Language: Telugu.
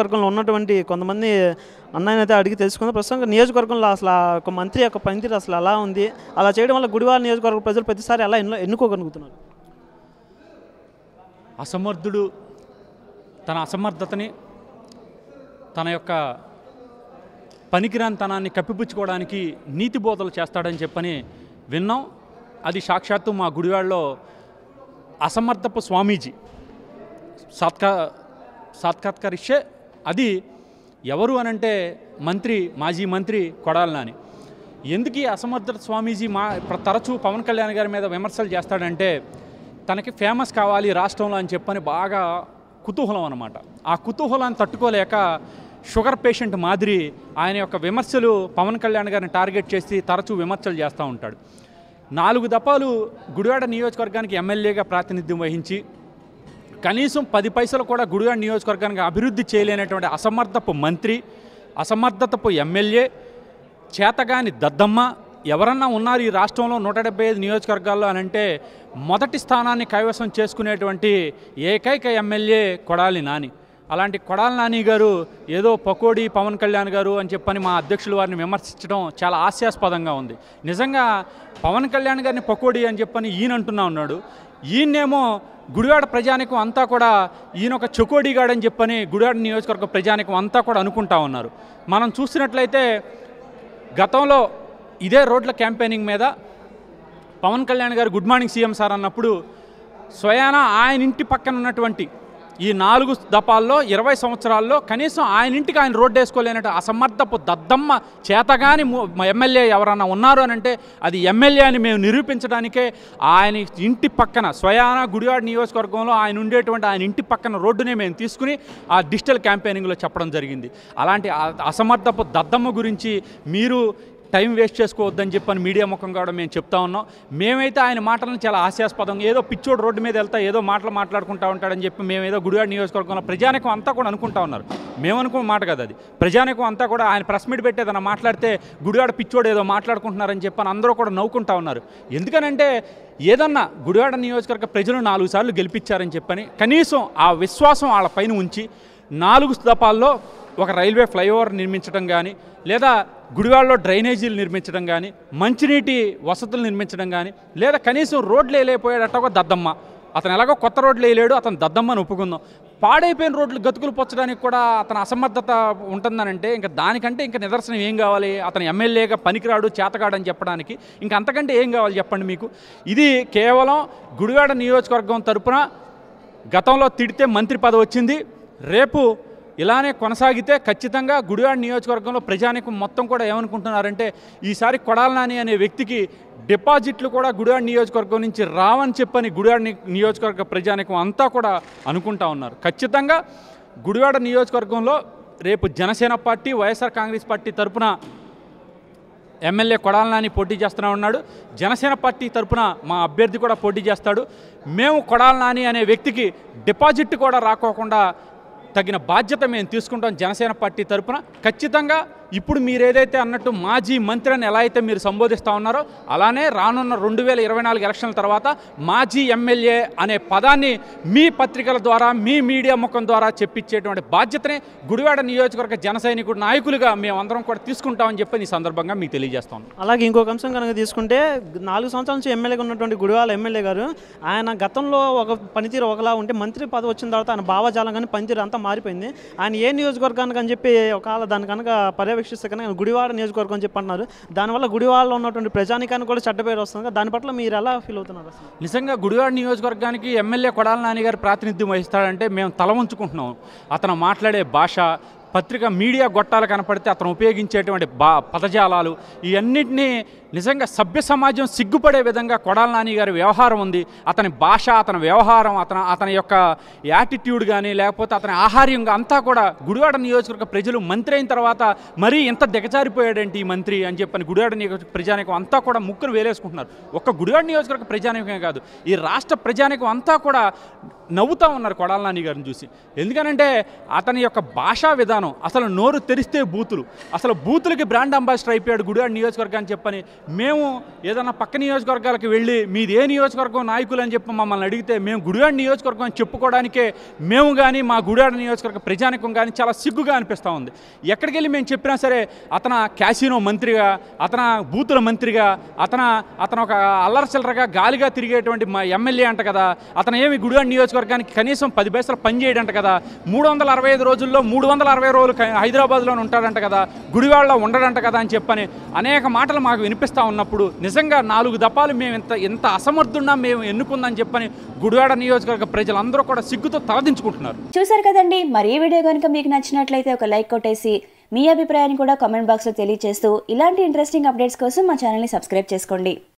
నియోజకవర్గంలో ఉన్నటువంటి కొంతమంది అన్నయ్యని అయితే అడిగి తెలుసుకుంది ప్రస్తుతం నియోజకవర్గంలో అసలు ఒక మంత్రి యొక్క పనితీరు అసలు అలా ఉంది అలా చేయడం వల్ల గుడివాడ నియోజకవర్గ ప్రజలు ప్రతిసారి అలా ఎన్నో ఎన్నుకోగలుగుతున్నారు అసమర్థుడు తన అసమర్థతని తన యొక్క పనికిరానితనాన్ని కప్పిపుచ్చుకోవడానికి నీతి బోధలు చేస్తాడని చెప్పని విన్నాం అది సాక్షాత్తు మా గుడివాళ్ళలో అసమర్థపు స్వామీజీ సాత్కా సాత్కాత్కరిషే అది ఎవరు అనంటే మంత్రి మాజీ మంత్రి కొడాల నాని ఎందుకు అసమర్థ స్వామీజీ మా తరచూ పవన్ కళ్యాణ్ గారి మీద విమర్శలు చేస్తాడంటే తనకి ఫేమస్ కావాలి రాష్ట్రంలో అని చెప్పని బాగా కుతూహలం అనమాట ఆ కుతూహలాన్ని తట్టుకోలేక షుగర్ పేషెంట్ మాదిరి ఆయన యొక్క విమర్శలు పవన్ కళ్యాణ్ గారిని టార్గెట్ చేసి తరచూ విమర్శలు చేస్తూ ఉంటాడు నాలుగు దఫాలు గుడివాడ నియోజకవర్గానికి ఎమ్మెల్యేగా ప్రాతినిధ్యం వహించి కనీసం పది పైసలు కూడా గుడిగా నియోజకవర్గానికి అభివృద్ధి చేయలేనటువంటి అసమర్థపు మంత్రి అసమర్థతపు ఎమ్మెల్యే చేతగాని దద్దమ్మ ఎవరన్నా ఉన్నారు ఈ రాష్ట్రంలో నూట డెబ్బై ఐదు నియోజకవర్గాల్లో అని అంటే మొదటి స్థానాన్ని కైవసం చేసుకునేటువంటి ఏకైక ఎమ్మెల్యే కొడాలి నాని అలాంటి కొడాల నాని గారు ఏదో పకోడీ పవన్ కళ్యాణ్ గారు అని చెప్పని మా అధ్యక్షులు వారిని విమర్శించడం చాలా హాస్యాస్పదంగా ఉంది నిజంగా పవన్ కళ్యాణ్ గారిని పకోడీ అని చెప్పని ఈయన అంటున్నా ఉన్నాడు ఈయనేమో గుడివాడ ప్రజానికం అంతా కూడా ఈయన ఒక చకోడీగాడని చెప్పని గుడివాడ నియోజకవర్గ ప్రజానికం అంతా కూడా అనుకుంటా ఉన్నారు మనం చూసినట్లయితే గతంలో ఇదే రోడ్ల క్యాంపెయినింగ్ మీద పవన్ కళ్యాణ్ గారు గుడ్ మార్నింగ్ సీఎం సార్ అన్నప్పుడు స్వయాన ఆయన ఇంటి పక్కన ఉన్నటువంటి ఈ నాలుగు దపాల్లో ఇరవై సంవత్సరాల్లో కనీసం ఆయన ఇంటికి ఆయన రోడ్డు వేసుకోలేనట్టు అసమర్థపు దద్దమ్మ చేతగాని ఎమ్మెల్యే ఎవరన్నా ఉన్నారు అని అంటే అది ఎమ్మెల్యే అని మేము నిరూపించడానికే ఆయన ఇంటి పక్కన స్వయాన గుడివాడ నియోజకవర్గంలో ఆయన ఉండేటువంటి ఆయన ఇంటి పక్కన రోడ్డునే మేము తీసుకుని ఆ డిజిటల్ క్యాంపెయినింగ్లో చెప్పడం జరిగింది అలాంటి అసమర్థపు దద్దమ్మ గురించి మీరు టైం వేస్ట్ చేసుకోవద్దని చెప్పని మీడియా ముఖం కూడా మేము చెప్తా ఉన్నాం మేమైతే ఆయన మాటలను చాలా హాస్యాస్పదం ఏదో పిచ్చోడు రోడ్డు మీద వెళ్తా ఏదో మాటలు మాట్లాడుకుంటా ఉంటాడని చెప్పి మేము ఏదో గుడివాడ నియోజకవర్గంలో ప్రజానికం అంతా కూడా అనుకుంటా ఉన్నారు మేము అనుకున్న మాట కదా అది ప్రజానికం అంతా కూడా ఆయన ప్రెస్ మీట్ ఏదైనా మాట్లాడితే గుడివాడ పిచ్చోడు ఏదో మాట్లాడుకుంటున్నారని చెప్పని అందరూ కూడా నవ్వుకుంటా ఉన్నారు ఎందుకనంటే ఏదన్నా గుడివాడ నియోజకవర్గ ప్రజలు నాలుగు సార్లు గెలిపించారని చెప్పని కనీసం ఆ విశ్వాసం వాళ్ళ పైన ఉంచి నాలుగు దపాల్లో ఒక రైల్వే ఫ్లైఓవర్ నిర్మించడం కానీ లేదా గుడివాళ్ళలో డ్రైనేజీలు నిర్మించడం కానీ మంచినీటి వసతులు నిర్మించడం కానీ లేదా కనీసం రోడ్లు వేయలేకపోయాడట ఒక దద్దమ్మ అతను ఎలాగో కొత్త రోడ్లు వేయలేడు అతను దద్దమ్మని ఒప్పుకుందాం పాడైపోయిన రోడ్లు గతుకులు పొచ్చడానికి కూడా అతను అసమర్థత ఉంటుందనంటే ఇంకా దానికంటే ఇంకా నిదర్శనం ఏం కావాలి అతను ఎమ్మెల్యేగా పనికిరాడు చేతకాడని చెప్పడానికి ఇంకా అంతకంటే ఏం కావాలి చెప్పండి మీకు ఇది కేవలం గుడివాడ నియోజకవర్గం తరపున గతంలో తిడితే మంత్రి పదవి వచ్చింది రేపు ఇలానే కొనసాగితే ఖచ్చితంగా గుడివాడ నియోజకవర్గంలో ప్రజానికి మొత్తం కూడా ఏమనుకుంటున్నారంటే ఈసారి కొడాల నాని అనే వ్యక్తికి డిపాజిట్లు కూడా గుడివాడ నియోజకవర్గం నుంచి రావని చెప్పని గుడివాడ నియోజకవర్గ ప్రజానికం అంతా కూడా అనుకుంటా ఉన్నారు ఖచ్చితంగా గుడివాడ నియోజకవర్గంలో రేపు జనసేన పార్టీ వైఎస్ఆర్ కాంగ్రెస్ పార్టీ తరపున ఎమ్మెల్యే కొడాలనాని పోటీ చేస్తూనే ఉన్నాడు జనసేన పార్టీ తరపున మా అభ్యర్థి కూడా పోటీ చేస్తాడు మేము కొడాలనాని అనే వ్యక్తికి డిపాజిట్ కూడా రాకోకుండా తగిన బాధ్యత మేము తీసుకుంటాం జనసేన పార్టీ తరఫున ఖచ్చితంగా ఇప్పుడు మీరు ఏదైతే అన్నట్టు మాజీ మంత్రి అని ఎలా అయితే మీరు సంబోధిస్తూ ఉన్నారో అలానే రానున్న రెండు వేల ఇరవై నాలుగు ఎలక్షన్ల తర్వాత మాజీ ఎమ్మెల్యే అనే పదాన్ని మీ పత్రికల ద్వారా మీ మీడియా ముఖం ద్వారా చెప్పించేటువంటి బాధ్యతనే గుడివాడ నియోజకవర్గ జన సైనికుడు నాయకులుగా మేమందరం కూడా తీసుకుంటామని చెప్పి ఈ సందర్భంగా మీకు తెలియజేస్తాం అలాగే ఇంకొక అంశం కనుక తీసుకుంటే నాలుగు సంవత్సరాల నుంచి ఎమ్మెల్యేగా ఉన్నటువంటి గుడివాడ ఎమ్మెల్యే గారు ఆయన గతంలో ఒక పనితీరు ఒకలా ఉంటే మంత్రి పదవి వచ్చిన తర్వాత ఆయన భావజాలం కానీ పనితీరు అంతా మారిపోయింది ఆయన ఏ నియోజకవర్గానికి అని చెప్పి ఒకవేళ దాని కనుక పర్యవేక్షణ వీక్షిస్తే కనుక గుడివాడ నియోజకవర్గం అని చెప్పి అంటున్నారు దానివల్ల గుడివాడలో ఉన్నటువంటి ప్రజానికాన్ని కూడా చెడ్డ పేరు వస్తుంది దాని పట్ల మీరు ఎలా ఫీల్ అవుతున్నారు నిజంగా గుడివాడ నియోజకవర్గానికి ఎమ్మెల్యే కొడాల గారు ప్రాతినిధ్యం వహిస్తాడంటే మేము తల ఉంచుకుంటున్నాం అతను మాట్లాడే భాష పత్రిక మీడియా గొట్టాలు కనపడితే అతను ఉపయోగించేటువంటి బా పదజాలాలు ఇవన్నింటినీ నిజంగా సభ్య సమాజం సిగ్గుపడే విధంగా కొడాల నాని గారి వ్యవహారం ఉంది అతని భాష అతని వ్యవహారం అతను అతని యొక్క యాటిట్యూడ్ కానీ లేకపోతే అతని ఆహార్యం అంతా కూడా గుడివాడ నియోజకవర్గ ప్రజలు మంత్రి అయిన తర్వాత మరీ ఇంత దిగజారిపోయాడంటే ఈ మంత్రి అని చెప్పని గుడివాడ నియోజకవర్గ ప్రజానికం అంతా కూడా ముక్కును వేలేసుకుంటున్నారు ఒక్క గుడివాడ నియోజకవర్గ ప్రజానికమే కాదు ఈ రాష్ట్ర ప్రజానికం అంతా కూడా నవ్వుతూ ఉన్నారు కొడాల నాని గారిని చూసి ఎందుకనంటే అతని యొక్క భాషా విధానం అసలు నోరు తెరిస్తే బూతులు అసలు బూతులకి బ్రాండ్ అంబాసిడర్ అయిపోయాడు గుడివాడ అని చెప్పని మేము ఏదైనా పక్క నియోజకవర్గాలకు వెళ్ళి మీది ఏ నియోజకవర్గం నాయకులు అని చెప్పి మమ్మల్ని అడిగితే మేము గుడివాడ నియోజకవర్గం అని చెప్పుకోవడానికే మేము కానీ మా గుడివాడ నియోజకవర్గ ప్రజానికం కానీ చాలా సిగ్గుగా అనిపిస్తూ ఉంది ఎక్కడికి వెళ్ళి మేము చెప్పినా సరే అతన క్యాసినో మంత్రిగా అతన బూతుల మంత్రిగా అతన అతను ఒక అల్లరచిల్లరగా గాలిగా తిరిగేటువంటి మా ఎమ్మెల్యే అంట కదా అతను ఏమి గుడివాడ నియోజకవర్గానికి కనీసం పది పైసలు పనిచేయడంట కదా మూడు వందల అరవై ఐదు రోజుల్లో మూడు వందల అరవై రోజులు హైదరాబాద్లోనే ఉంటాడంట కదా గుడివాడలో ఉండడంట కదా అని చెప్పని అనేక మాటలు మాకు వినిపిస్తాయి చూపిస్తూ ఉన్నప్పుడు నిజంగా నాలుగు దపాలు మేము ఎంత ఎంత అసమర్థున్నా మేము ఎన్నుకుందని చెప్పని గుడివాడ నియోజకవర్గ ప్రజలందరూ కూడా సిగ్గుతో తలదించుకుంటున్నారు చూసారు కదండి మరి ఈ వీడియో కనుక మీకు నచ్చినట్లయితే ఒక లైక్ కొట్టేసి మీ అభిప్రాయాన్ని కూడా కామెంట్ బాక్స్లో తెలియజేస్తూ ఇలాంటి ఇంట్రెస్టింగ్ అప్డేట్స్ కోసం మా ఛానల్ని సబ్స్క్రైబ్ చేసుకోండి